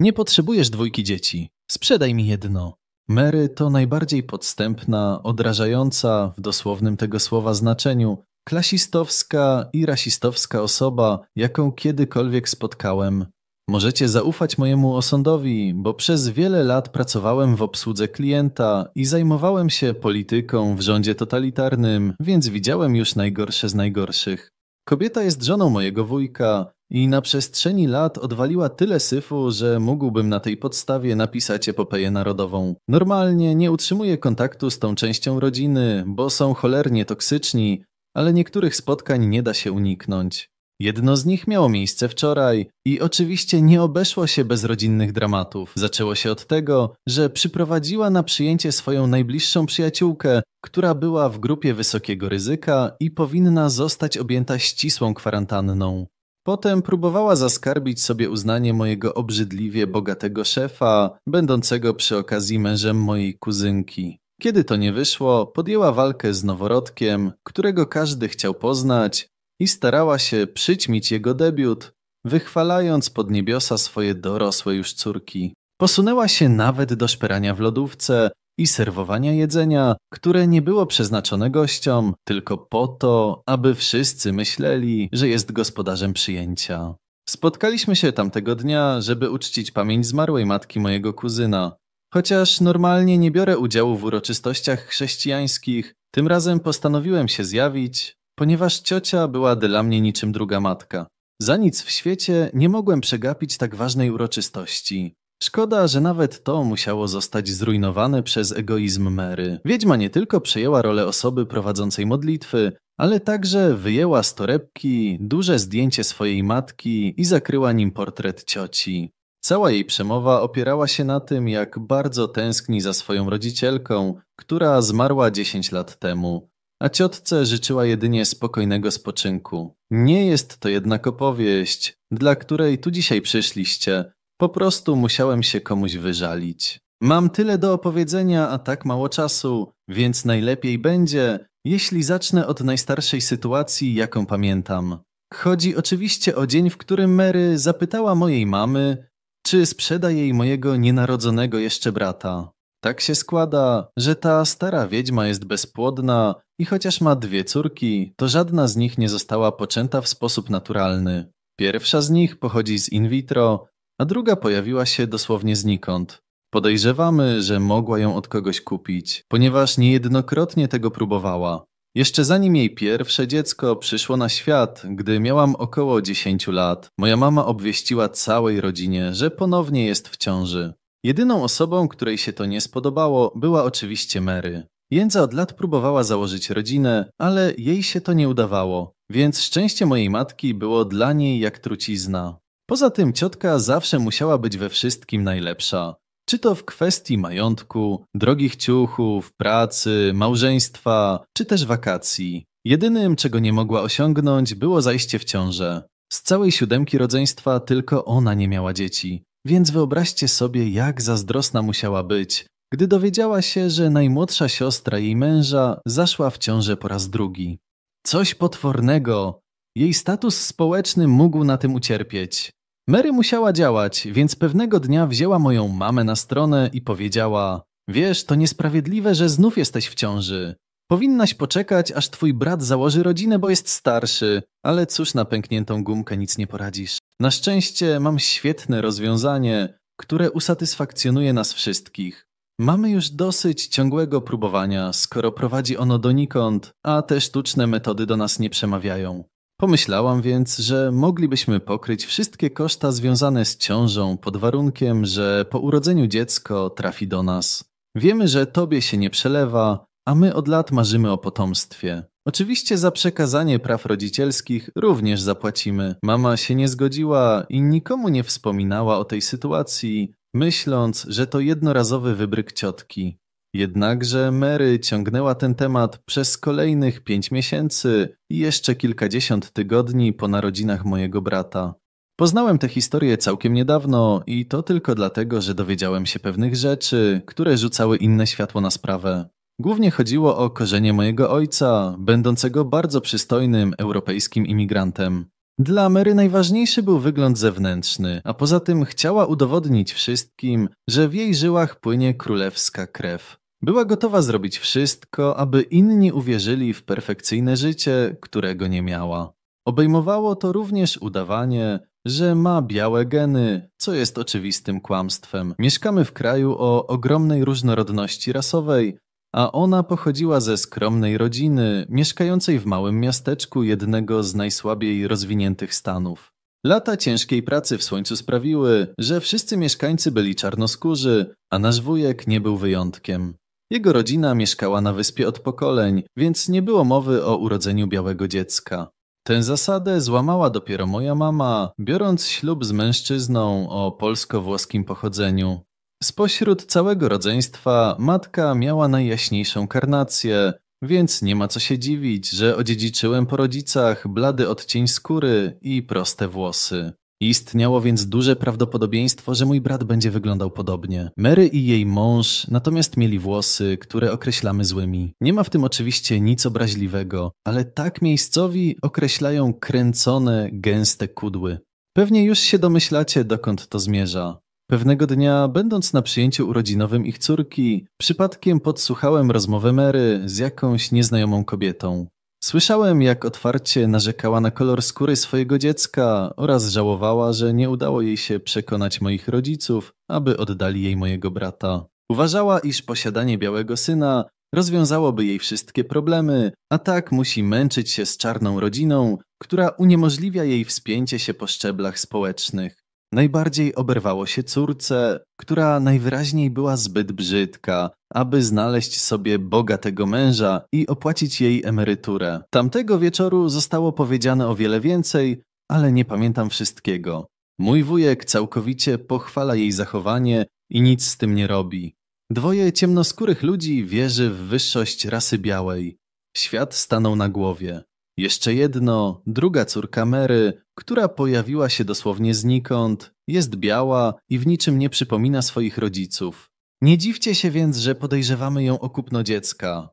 Nie potrzebujesz dwójki dzieci. Sprzedaj mi jedno. Mary to najbardziej podstępna, odrażająca w dosłownym tego słowa znaczeniu, klasistowska i rasistowska osoba, jaką kiedykolwiek spotkałem. Możecie zaufać mojemu osądowi, bo przez wiele lat pracowałem w obsłudze klienta i zajmowałem się polityką w rządzie totalitarnym, więc widziałem już najgorsze z najgorszych. Kobieta jest żoną mojego wujka, i na przestrzeni lat odwaliła tyle syfu, że mógłbym na tej podstawie napisać epopeję narodową. Normalnie nie utrzymuję kontaktu z tą częścią rodziny, bo są cholernie toksyczni, ale niektórych spotkań nie da się uniknąć. Jedno z nich miało miejsce wczoraj i oczywiście nie obeszło się bez rodzinnych dramatów. Zaczęło się od tego, że przyprowadziła na przyjęcie swoją najbliższą przyjaciółkę, która była w grupie wysokiego ryzyka i powinna zostać objęta ścisłą kwarantanną. Potem próbowała zaskarbić sobie uznanie mojego obrzydliwie bogatego szefa, będącego przy okazji mężem mojej kuzynki. Kiedy to nie wyszło, podjęła walkę z noworodkiem, którego każdy chciał poznać, i starała się przyćmić jego debiut, wychwalając pod niebiosa swoje dorosłe już córki. Posunęła się nawet do szperania w lodówce, i serwowania jedzenia, które nie było przeznaczone gościom, tylko po to, aby wszyscy myśleli, że jest gospodarzem przyjęcia. Spotkaliśmy się tamtego dnia, żeby uczcić pamięć zmarłej matki mojego kuzyna. Chociaż normalnie nie biorę udziału w uroczystościach chrześcijańskich, tym razem postanowiłem się zjawić, ponieważ ciocia była dla mnie niczym druga matka. Za nic w świecie nie mogłem przegapić tak ważnej uroczystości. Szkoda, że nawet to musiało zostać zrujnowane przez egoizm Mary. Wiedźma nie tylko przejęła rolę osoby prowadzącej modlitwy, ale także wyjęła z torebki duże zdjęcie swojej matki i zakryła nim portret cioci. Cała jej przemowa opierała się na tym, jak bardzo tęskni za swoją rodzicielką, która zmarła 10 lat temu, a ciotce życzyła jedynie spokojnego spoczynku. Nie jest to jednak opowieść, dla której tu dzisiaj przyszliście, po prostu musiałem się komuś wyżalić. Mam tyle do opowiedzenia, a tak mało czasu, więc najlepiej będzie, jeśli zacznę od najstarszej sytuacji, jaką pamiętam. Chodzi oczywiście o dzień, w którym Mary zapytała mojej mamy, czy sprzeda jej mojego nienarodzonego jeszcze brata. Tak się składa, że ta stara wiedźma jest bezpłodna i chociaż ma dwie córki, to żadna z nich nie została poczęta w sposób naturalny. Pierwsza z nich pochodzi z in vitro, a druga pojawiła się dosłownie znikąd. Podejrzewamy, że mogła ją od kogoś kupić, ponieważ niejednokrotnie tego próbowała. Jeszcze zanim jej pierwsze dziecko przyszło na świat, gdy miałam około 10 lat, moja mama obwieściła całej rodzinie, że ponownie jest w ciąży. Jedyną osobą, której się to nie spodobało, była oczywiście Mary. Jędza od lat próbowała założyć rodzinę, ale jej się to nie udawało, więc szczęście mojej matki było dla niej jak trucizna. Poza tym ciotka zawsze musiała być we wszystkim najlepsza. Czy to w kwestii majątku, drogich ciuchów, pracy, małżeństwa, czy też wakacji. Jedynym, czego nie mogła osiągnąć, było zajście w ciążę. Z całej siódemki rodzeństwa tylko ona nie miała dzieci. Więc wyobraźcie sobie, jak zazdrosna musiała być, gdy dowiedziała się, że najmłodsza siostra jej męża zaszła w ciążę po raz drugi. Coś potwornego! Jej status społeczny mógł na tym ucierpieć. Mary musiała działać, więc pewnego dnia wzięła moją mamę na stronę i powiedziała: Wiesz, to niesprawiedliwe, że znów jesteś w ciąży. Powinnaś poczekać, aż twój brat założy rodzinę, bo jest starszy, ale cóż na pękniętą gumkę nic nie poradzisz. Na szczęście mam świetne rozwiązanie, które usatysfakcjonuje nas wszystkich. Mamy już dosyć ciągłego próbowania, skoro prowadzi ono donikąd, a te sztuczne metody do nas nie przemawiają. Pomyślałam więc, że moglibyśmy pokryć wszystkie koszta związane z ciążą pod warunkiem, że po urodzeniu dziecko trafi do nas. Wiemy, że tobie się nie przelewa, a my od lat marzymy o potomstwie. Oczywiście za przekazanie praw rodzicielskich również zapłacimy. Mama się nie zgodziła i nikomu nie wspominała o tej sytuacji, myśląc, że to jednorazowy wybryk ciotki. Jednakże Mary ciągnęła ten temat przez kolejnych pięć miesięcy i jeszcze kilkadziesiąt tygodni po narodzinach mojego brata. Poznałem tę historię całkiem niedawno i to tylko dlatego, że dowiedziałem się pewnych rzeczy, które rzucały inne światło na sprawę. Głównie chodziło o korzenie mojego ojca, będącego bardzo przystojnym europejskim imigrantem. Dla Mary najważniejszy był wygląd zewnętrzny, a poza tym chciała udowodnić wszystkim, że w jej żyłach płynie królewska krew. Była gotowa zrobić wszystko, aby inni uwierzyli w perfekcyjne życie, którego nie miała. Obejmowało to również udawanie, że ma białe geny, co jest oczywistym kłamstwem. Mieszkamy w kraju o ogromnej różnorodności rasowej, a ona pochodziła ze skromnej rodziny, mieszkającej w małym miasteczku jednego z najsłabiej rozwiniętych stanów. Lata ciężkiej pracy w słońcu sprawiły, że wszyscy mieszkańcy byli czarnoskórzy, a nasz wujek nie był wyjątkiem. Jego rodzina mieszkała na wyspie od pokoleń, więc nie było mowy o urodzeniu białego dziecka. Tę zasadę złamała dopiero moja mama, biorąc ślub z mężczyzną o polsko-włoskim pochodzeniu. Spośród całego rodzeństwa matka miała najjaśniejszą karnację, więc nie ma co się dziwić, że odziedziczyłem po rodzicach blady odcień skóry i proste włosy. Istniało więc duże prawdopodobieństwo, że mój brat będzie wyglądał podobnie. Mary i jej mąż natomiast mieli włosy, które określamy złymi. Nie ma w tym oczywiście nic obraźliwego, ale tak miejscowi określają kręcone, gęste kudły. Pewnie już się domyślacie, dokąd to zmierza. Pewnego dnia, będąc na przyjęciu urodzinowym ich córki, przypadkiem podsłuchałem rozmowę Mary z jakąś nieznajomą kobietą. Słyszałem, jak otwarcie narzekała na kolor skóry swojego dziecka oraz żałowała, że nie udało jej się przekonać moich rodziców, aby oddali jej mojego brata. Uważała, iż posiadanie białego syna rozwiązałoby jej wszystkie problemy, a tak musi męczyć się z czarną rodziną, która uniemożliwia jej wspięcie się po szczeblach społecznych. Najbardziej oberwało się córce, która najwyraźniej była zbyt brzydka, aby znaleźć sobie bogatego męża i opłacić jej emeryturę. Tamtego wieczoru zostało powiedziane o wiele więcej, ale nie pamiętam wszystkiego. Mój wujek całkowicie pochwala jej zachowanie i nic z tym nie robi. Dwoje ciemnoskórych ludzi wierzy w wyższość rasy białej. Świat stanął na głowie. Jeszcze jedno, druga córka Mary, która pojawiła się dosłownie znikąd, jest biała i w niczym nie przypomina swoich rodziców. Nie dziwcie się więc, że podejrzewamy ją o kupno dziecka.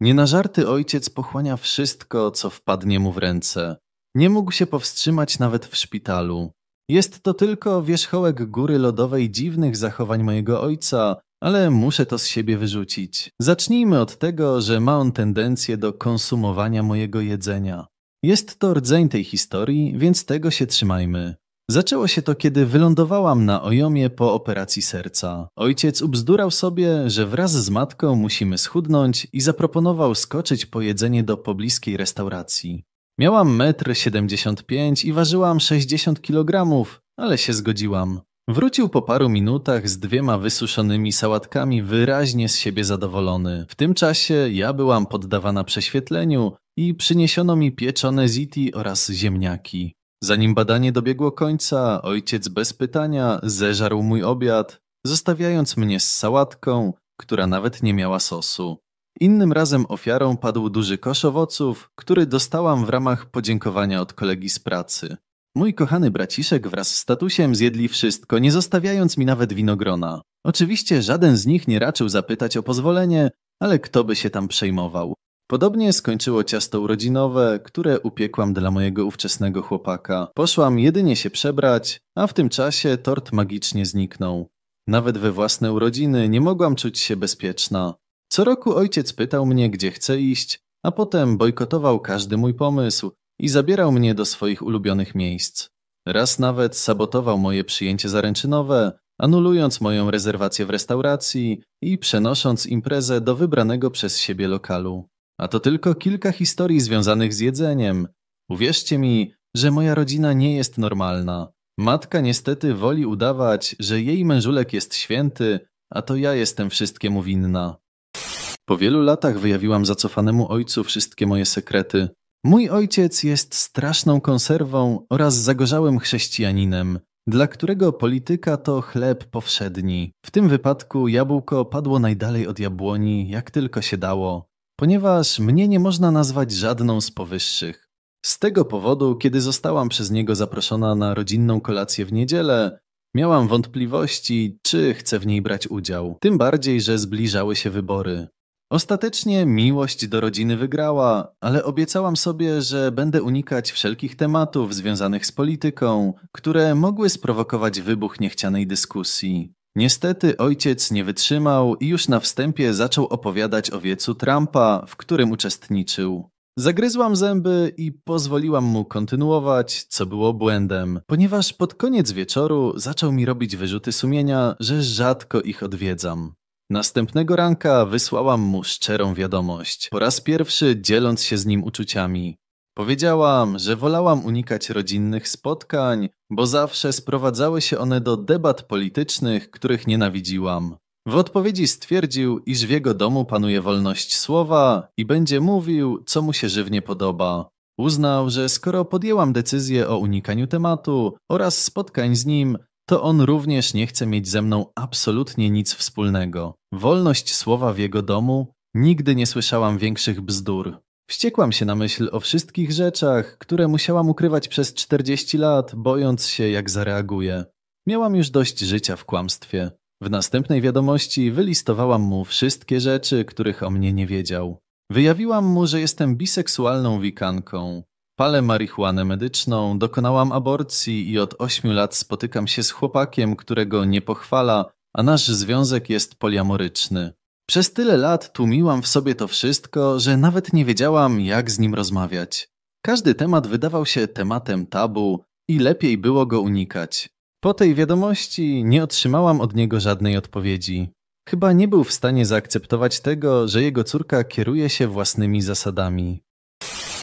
Nie na żarty ojciec pochłania wszystko, co wpadnie mu w ręce. Nie mógł się powstrzymać nawet w szpitalu. Jest to tylko wierzchołek góry lodowej dziwnych zachowań mojego ojca, ale muszę to z siebie wyrzucić. Zacznijmy od tego, że ma on tendencję do konsumowania mojego jedzenia. Jest to rdzeń tej historii, więc tego się trzymajmy. Zaczęło się to, kiedy wylądowałam na Ojomie po operacji serca. Ojciec ubzdurał sobie, że wraz z matką musimy schudnąć i zaproponował skoczyć po jedzenie do pobliskiej restauracji. Miałam metr m i ważyłam 60 kg, ale się zgodziłam. Wrócił po paru minutach z dwiema wysuszonymi sałatkami, wyraźnie z siebie zadowolony. W tym czasie ja byłam poddawana prześwietleniu i przyniesiono mi pieczone ziti oraz ziemniaki. Zanim badanie dobiegło końca, ojciec bez pytania zeżarł mój obiad, zostawiając mnie z sałatką, która nawet nie miała sosu. Innym razem ofiarą padł duży kosz owoców, który dostałam w ramach podziękowania od kolegi z pracy. Mój kochany braciszek wraz z statusiem zjedli wszystko, nie zostawiając mi nawet winogrona. Oczywiście żaden z nich nie raczył zapytać o pozwolenie, ale kto by się tam przejmował. Podobnie skończyło ciasto urodzinowe, które upiekłam dla mojego ówczesnego chłopaka. Poszłam jedynie się przebrać, a w tym czasie tort magicznie zniknął. Nawet we własne urodziny nie mogłam czuć się bezpieczna. Co roku ojciec pytał mnie, gdzie chcę iść, a potem bojkotował każdy mój pomysł, i zabierał mnie do swoich ulubionych miejsc. Raz nawet sabotował moje przyjęcie zaręczynowe, anulując moją rezerwację w restauracji i przenosząc imprezę do wybranego przez siebie lokalu. A to tylko kilka historii związanych z jedzeniem. Uwierzcie mi, że moja rodzina nie jest normalna. Matka niestety woli udawać, że jej mężulek jest święty, a to ja jestem wszystkiemu winna. Po wielu latach wyjawiłam zacofanemu ojcu wszystkie moje sekrety. Mój ojciec jest straszną konserwą oraz zagorzałym chrześcijaninem, dla którego polityka to chleb powszedni. W tym wypadku jabłko padło najdalej od jabłoni, jak tylko się dało, ponieważ mnie nie można nazwać żadną z powyższych. Z tego powodu, kiedy zostałam przez niego zaproszona na rodzinną kolację w niedzielę, miałam wątpliwości, czy chcę w niej brać udział. Tym bardziej, że zbliżały się wybory. Ostatecznie miłość do rodziny wygrała, ale obiecałam sobie, że będę unikać wszelkich tematów związanych z polityką, które mogły sprowokować wybuch niechcianej dyskusji. Niestety ojciec nie wytrzymał i już na wstępie zaczął opowiadać o wiecu Trumpa, w którym uczestniczył. Zagryzłam zęby i pozwoliłam mu kontynuować, co było błędem, ponieważ pod koniec wieczoru zaczął mi robić wyrzuty sumienia, że rzadko ich odwiedzam. Następnego ranka wysłałam mu szczerą wiadomość, po raz pierwszy dzieląc się z nim uczuciami. Powiedziałam, że wolałam unikać rodzinnych spotkań, bo zawsze sprowadzały się one do debat politycznych, których nienawidziłam. W odpowiedzi stwierdził, iż w jego domu panuje wolność słowa i będzie mówił, co mu się żywnie podoba. Uznał, że skoro podjęłam decyzję o unikaniu tematu oraz spotkań z nim, to on również nie chce mieć ze mną absolutnie nic wspólnego. Wolność słowa w jego domu nigdy nie słyszałam większych bzdur. Wściekłam się na myśl o wszystkich rzeczach, które musiałam ukrywać przez 40 lat, bojąc się, jak zareaguje. Miałam już dość życia w kłamstwie. W następnej wiadomości wylistowałam mu wszystkie rzeczy, których o mnie nie wiedział. Wyjawiłam mu, że jestem biseksualną wikanką. Palę marihuanę medyczną, dokonałam aborcji i od ośmiu lat spotykam się z chłopakiem, którego nie pochwala, a nasz związek jest poliamoryczny. Przez tyle lat tłumiłam w sobie to wszystko, że nawet nie wiedziałam, jak z nim rozmawiać. Każdy temat wydawał się tematem tabu i lepiej było go unikać. Po tej wiadomości nie otrzymałam od niego żadnej odpowiedzi. Chyba nie był w stanie zaakceptować tego, że jego córka kieruje się własnymi zasadami.